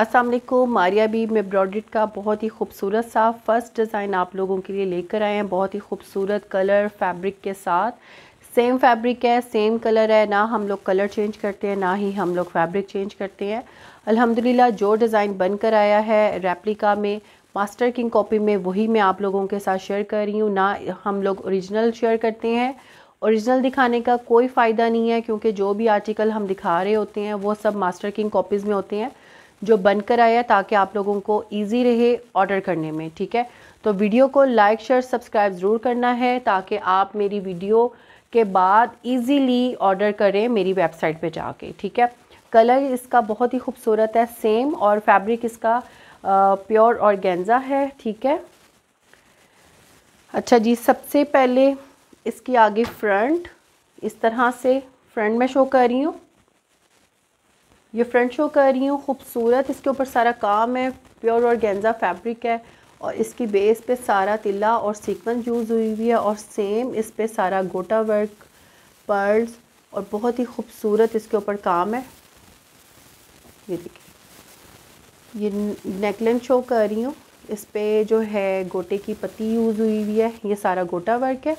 असलकुम मारिया बी में एम्ब्रॉयड का बहुत ही खूबसूरत सा फर्स्ट डिज़ाइन आप लोगों के लिए लेकर आए हैं बहुत ही खूबसूरत कलर फैब्रिक के साथ सेम फैब्रिक है सेम कलर है ना हम लोग कलर चेंज करते हैं ना ही हम लोग फैब्रिक चेंज करते हैं अल्हम्दुलिल्लाह जो डिज़ाइन बनकर आया है रेप्लिका में मास्टर किंग कॉपी में वही मैं आप लोगों के साथ शेयर कर रही हूँ ना हम लोग औरिजिनल शेयर करते हैं औरिजिनल दिखाने का कोई फ़ायदा नहीं है क्योंकि जो भी आर्टिकल हम दिखा रहे होते हैं वो सब मास्टर किंग कॉपीज़ में होते हैं जो बनकर आया ताकि आप लोगों को ईजी रहे ऑर्डर करने में ठीक है तो वीडियो को लाइक शेयर सब्सक्राइब ज़रूर करना है ताकि आप मेरी वीडियो के बाद ईजीली ऑर्डर करें मेरी वेबसाइट पे जाके ठीक है कलर इसका बहुत ही खूबसूरत है सेम और फैब्रिक इसका प्योर और गेंजा है ठीक है अच्छा जी सबसे पहले इसकी आगे फ्रंट इस तरह से फ्रंट में शो कर रही हूँ ये फ्रंट शो कर रही हूँ खूबसूरत इसके ऊपर सारा काम है प्योर और गेंजा फैब्रिक है और इसकी बेस पे सारा तिल्ला और सीक्वेंस यूज़ हुई हुई है और सेम इस पे सारा गोटा वर्क पर्ल्स और बहुत ही खूबसूरत इसके ऊपर काम है ये देखिए ये नेकलाइन शो कर रही हूँ इस पर जो है गोटे की पत्ती यूज़ हुई हुई है ये सारा गोटा वर्क है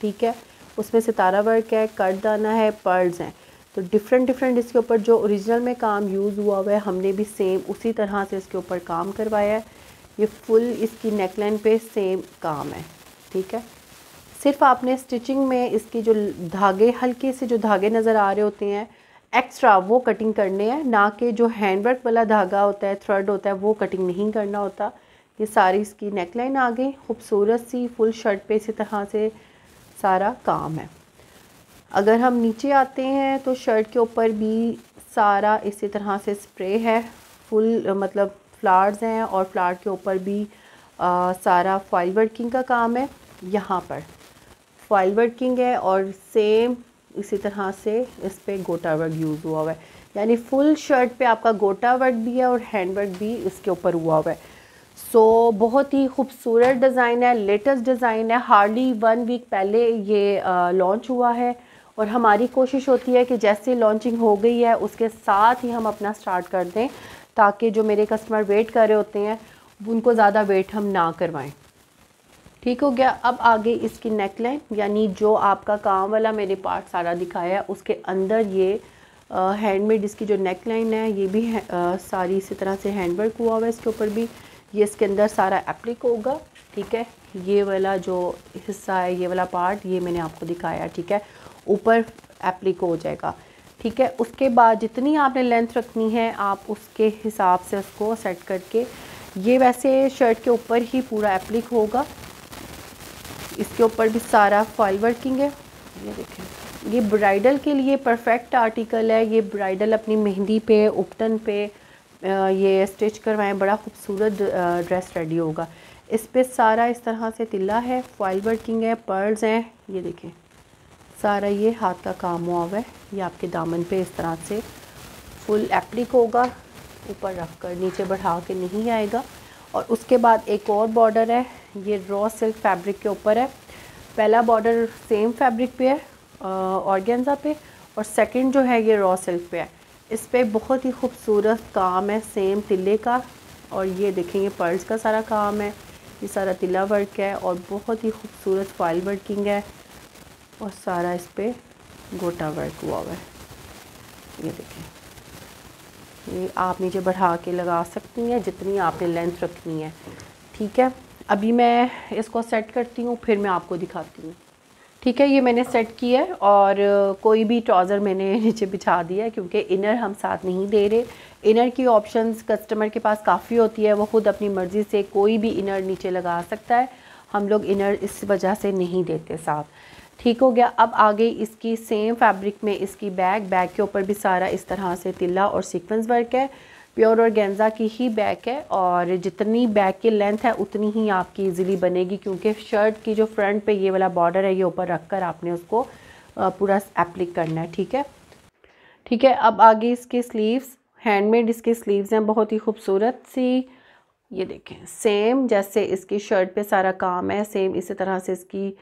ठीक है उसमें सितारा वर्क है करदाना है पर्ल्स हैं तो डिफरेंट डिफरेंट इसके ऊपर जो ओरिजिनल में काम यूज़ हुआ हुआ है हमने भी सेम उसी तरह से इसके ऊपर काम करवाया है ये फुल इसकी नेकलाइन पे सेम काम है ठीक है सिर्फ आपने स्टिचिंग में इसकी जो धागे हल्के से जो धागे नज़र आ रहे होते हैं एक्स्ट्रा वो कटिंग करने हैं ना कि जो हैंडवर्क वाला धागा होता है थ्रेड होता है वो कटिंग नहीं करना होता ये सारी इसकी नेकलाइन आ गई खूबसूरत सी फुल शर्ट पे इसी तरह से सारा काम है अगर हम नीचे आते हैं तो शर्ट के ऊपर भी सारा इसी तरह से स्प्रे है फुल मतलब फ्लावर्स हैं और फ्लावर के ऊपर भी आ, सारा फॉइल वर्किंग का काम है यहाँ पर फॉइल वर्किंग है और सेम इसी तरह से इस पर गोटा वर्क यूज़ हुआ हुआ है यानी फुल शर्ट पे आपका गोटा वर्क भी है और हैंड वर्क भी इसके ऊपर हुआ हुआ है सो so, बहुत ही खूबसूरत डिज़ाइन है लेटेस्ट डिज़ाइन है हार्डली वन वीक पहले ये लॉन्च हुआ है और हमारी कोशिश होती है कि जैसे लॉन्चिंग हो गई है उसके साथ ही हम अपना स्टार्ट कर दें ताकि जो मेरे कस्टमर वेट कर रहे होते हैं उनको ज़्यादा वेट हम ना करवाएं ठीक हो गया अब आगे इसकी नेकलाइन यानी जो आपका काम वाला मैंने पार्ट सारा दिखाया है उसके अंदर ये हैंडमेड इसकी जो नेकलाइन है ये भी है, आ, सारी इसी तरह से हैंडवर्क हुआ हुआ है इसके ऊपर भी ये इसके अंदर सारा एप्लिक होगा ठीक है ये वाला जो हिस्सा है ये वाला पार्ट ये मैंने आपको दिखाया ठीक है ऊपर एप्लिक हो जाएगा ठीक है उसके बाद जितनी आपने लेंथ रखनी है आप उसके हिसाब से उसको सेट करके ये वैसे शर्ट के ऊपर ही पूरा एप्लिक होगा इसके ऊपर भी सारा फॉल वर्किंग है ये देखें ये ब्राइडल के लिए परफेक्ट आर्टिकल है ये ब्राइडल अपनी मेहंदी पे उपटन पे ये स्टिच करवाएं बड़ा खूबसूरत ड्रेस रेडी होगा इस पर सारा इस तरह से तिल्ला है फॉइल वर्किंग है पर्ल्स हैं ये देखें सारा ये हाथ का काम हुआ हुआ है ये आपके दामन पे इस तरह से फुल एप्लिक होगा ऊपर रख कर नीचे बढ़ा के नहीं आएगा और उसके बाद एक और बॉर्डर है ये रॉ सिल्क फैब्रिक के ऊपर है पहला बॉर्डर सेम फैब्रिक पे है ऑर्गेंजा पे और सेकंड जो है ये रॉ सिल्क पे है इस पर बहुत ही खूबसूरत काम है सेम तिल्ले का और ये देखेंगे पर्ल्स का सारा काम है ये सारा तिला वर्क है और बहुत ही खूबसूरत फाइल वर्किंग है और सारा इस पर गोटा वर्क हुआ हुआ है ये देखें ये आप नीचे बढ़ा के लगा सकती हैं जितनी आपने लेंथ रखनी है ठीक है अभी मैं इसको सेट करती हूँ फिर मैं आपको दिखाती हूँ ठीक है ये मैंने सेट किया है और कोई भी ट्राउज़र मैंने नीचे बिछा दिया है क्योंकि इनर हम साथ नहीं दे रहे इनर की ऑप्शंस कस्टमर के पास काफ़ी होती है वो ख़ुद अपनी मर्ज़ी से कोई भी इनर नीचे लगा सकता है हम लोग इनर इस वजह से नहीं देते साथ ठीक हो गया अब आगे इसकी सेम फैब्रिक में इसकी बैग बैग के ऊपर भी सारा इस तरह से तिल्ला और सिक्वेंस वर्क है प्योर ऑर्गेन्ज़ा की ही बैक है और जितनी बैक की लेंथ है उतनी ही आपकी इजीली बनेगी क्योंकि शर्ट की जो फ्रंट पे ये वाला बॉर्डर है ये ऊपर रख कर आपने उसको पूरा एप्लिक करना है ठीक है ठीक है अब आगे इसके स्लीव्स हैंडमेड इसके स्लीव्स हैं बहुत ही खूबसूरत सी ये देखें सेम जैसे इसकी शर्ट पे सारा काम है सेम इसी तरह से इसकी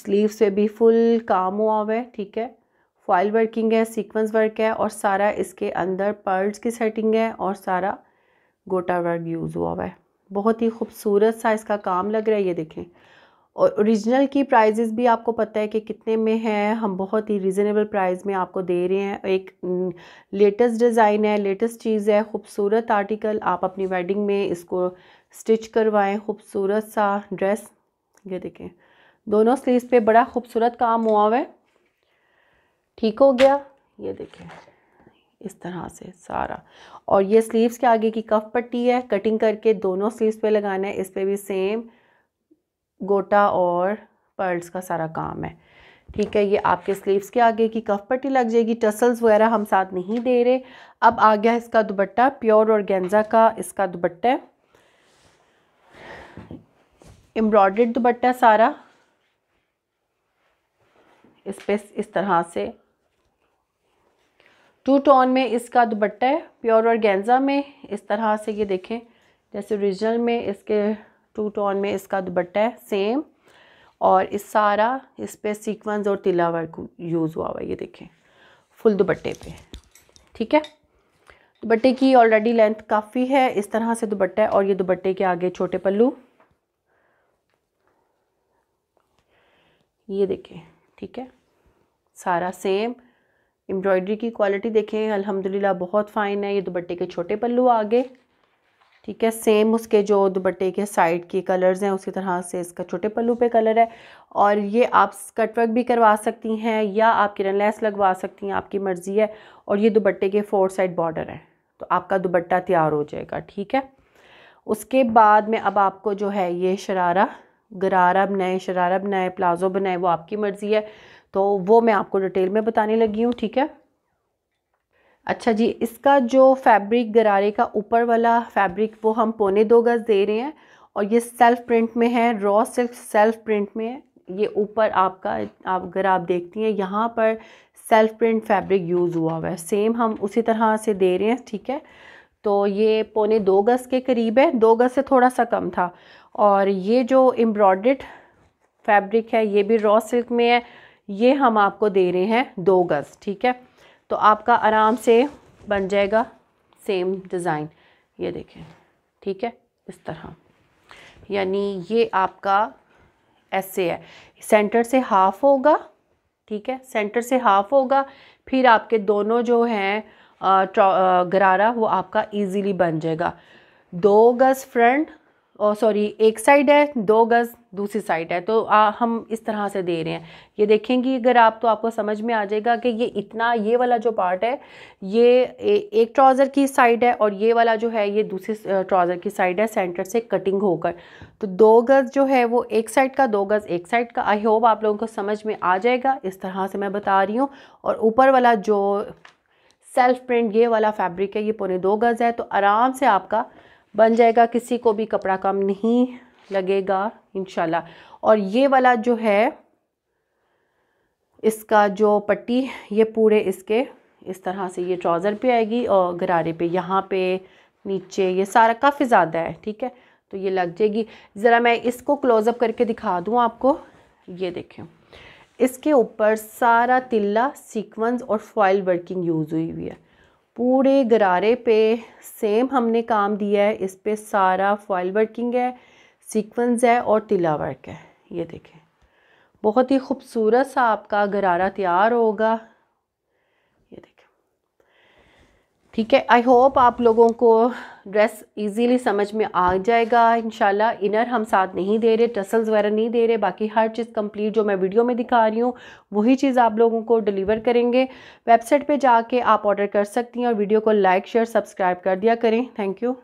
स्लीव्स पे भी फुल काम हुआ हुआ है ठीक है फॉइल वर्किंग है सीक्वेंस वर्क है और सारा इसके अंदर पर्ल्स की सेटिंग है और सारा गोटा वर्क यूज़ हुआ हुआ है बहुत ही खूबसूरत सा इसका काम लग रहा है ये देखें और ओरिजिनल की प्राइजेज़ भी आपको पता है कि कितने में है हम बहुत ही रिजनेबल प्राइस में आपको दे रहे हैं एक लेटेस्ट डिज़ाइन है लेटेस्ट चीज़ है खूबसूरत आर्टिकल आप अपनी वेडिंग में इसको स्टिच करवाएं खूबसूरत सा ड्रेस ये देखें दोनों स्लीव्स पे बड़ा खूबसूरत काम हुआ हुआ है ठीक हो गया ये देखें इस तरह से सारा और ये स्लीव्स के आगे की कफ पट्टी है कटिंग करके दोनों स्लीव्स पे लगाना है इस पर भी सेम गोटा और पर्ल्स का सारा काम है ठीक है ये आपके स्लीव्स के आगे की कफ पट्टी लग जाएगी टसल्स वगैरह हम साथ नहीं दे रहे अब आ गया इसका दुबट्टा प्योर और गेंजा का इसका दुबट्टा एम्ब्रॉयड्रेड एम्ब्रॉयड दुपट्टा सारा इस पे इस तरह से टू टोन में इसका दुपट्टा है प्योर और गेंजा में इस तरह से ये देखें जैसे ओरिजिनल में इसके टू टोन में इसका दुपट्टा है सेम और इस सारा इस पर सीक्वेंस और तिला वर्क यूज़ हुआ हुआ ये देखें फुल दुपट्टे पे ठीक है दुपट्टे की ऑलरेडी लेंथ काफ़ी है इस तरह से दुपट्टा है और ये दुपट्टे के आगे छोटे पल्लू ये देखें ठीक है सारा सेम एम्ब्रॉयडरी की क्वालिटी देखें अल्हम्दुलिल्लाह बहुत फ़ाइन है ये दुपट्टे के छोटे पल्लू आ गए ठीक है सेम उसके जो दुपट्टे के साइड के कलर्स हैं उसी तरह से इसका छोटे पल्लू पे कलर है और ये आप कटवर्क भी करवा सकती हैं या आप किरण लैस लगवा सकती हैं आपकी मर्ज़ी है और ये दुपट्टे के फोर साइड बॉर्डर है तो आपका दुपट्टा तैयार हो जाएगा ठीक है उसके बाद में अब आपको जो है ये शरारा गरारा बनाए शरारा बनाए प्लाज़ो बनाए वो आपकी मर्ज़ी है तो वो मैं आपको डिटेल में बताने लगी हूँ ठीक है अच्छा जी इसका जो फैब्रिक गरारे का ऊपर वाला फैब्रिक वो हम पौने दो गज़ दे रहे हैं और ये सेल्फ प्रिंट में है रॉ सिल्क सेल्फ प्रिंट में है ये ऊपर आपका आप अगर आप देखती हैं यहाँ पर सेल्फ प्रिंट फैब्रिक यूज़ हुआ हुआ है सेम हम उसी तरह से दे रहे हैं ठीक है तो ये पौने दो गज़ के करीब है दो गज़ से थोड़ा सा कम था और ये जो एम्ब्रॉड फैब्रिक है ये भी रॉ सिल्क में है ये हम आपको दे रहे हैं दो गज़ ठीक है तो आपका आराम से बन जाएगा सेम डिज़ाइन ये देखें ठीक है इस तरह यानी ये आपका ऐसे है सेंटर से हाफ़ होगा ठीक है सेंटर से हाफ़ होगा फिर आपके दोनों जो हैं गरारा वो आपका इजीली बन जाएगा दो गज़ फ्रंट और सॉरी एक साइड है दो गज़ दूसरी साइड है तो आ, हम इस तरह से दे रहे हैं ये देखेंगे अगर आप तो आपको समझ में आ जाएगा कि ये इतना ये वाला जो पार्ट है ये ए, एक ट्राउज़र की साइड है और ये वाला जो है ये दूसरी ट्राउज़र की साइड है सेंटर से कटिंग होकर तो दो गज़ जो है वो एक साइड का दो गज़ एक साइड का आई होप आप लोगों को समझ में आ जाएगा इस तरह से मैं बता रही हूँ और ऊपर वाला जो सेल्फ प्रिंट ये वाला फैब्रिक है ये पौने दो गज़ है तो आराम से आपका बन जाएगा किसी को भी कपड़ा कम नहीं लगेगा इन और ये वाला जो है इसका जो पट्टी ये पूरे इसके इस तरह से ये ट्राउज़र पे आएगी और गरारे पे यहाँ पे नीचे ये सारा काफ़ी ज़्यादा है ठीक है तो ये लग जाएगी ज़रा मैं इसको क्लोज़अप करके दिखा दूँ आपको ये देखें इसके ऊपर सारा तिल्ला सीक्वेंस और फॉइल वर्किंग यूज़ हुई हुई है पूरे गरारे पे सेम हमने काम दिया है इस पर सारा फॉइल वर्किंग है सीक्वेंस है और तिला वर्क है ये देखें बहुत ही खूबसूरत सा आपका गरारा तैयार होगा ये देखें ठीक है आई होप आप लोगों को ड्रेस इजीली समझ में आ जाएगा इनशाला इनर हम साथ नहीं दे रहे टसल्स वगैरह नहीं दे रहे बाकी हर चीज़ कंप्लीट जो मैं वीडियो में दिखा रही हूँ वही चीज़ आप लोगों को डिलीवर करेंगे वेबसाइट पे जाके आप ऑर्डर कर सकती हैं और वीडियो को लाइक शेयर सब्सक्राइब कर दिया करें थैंक यू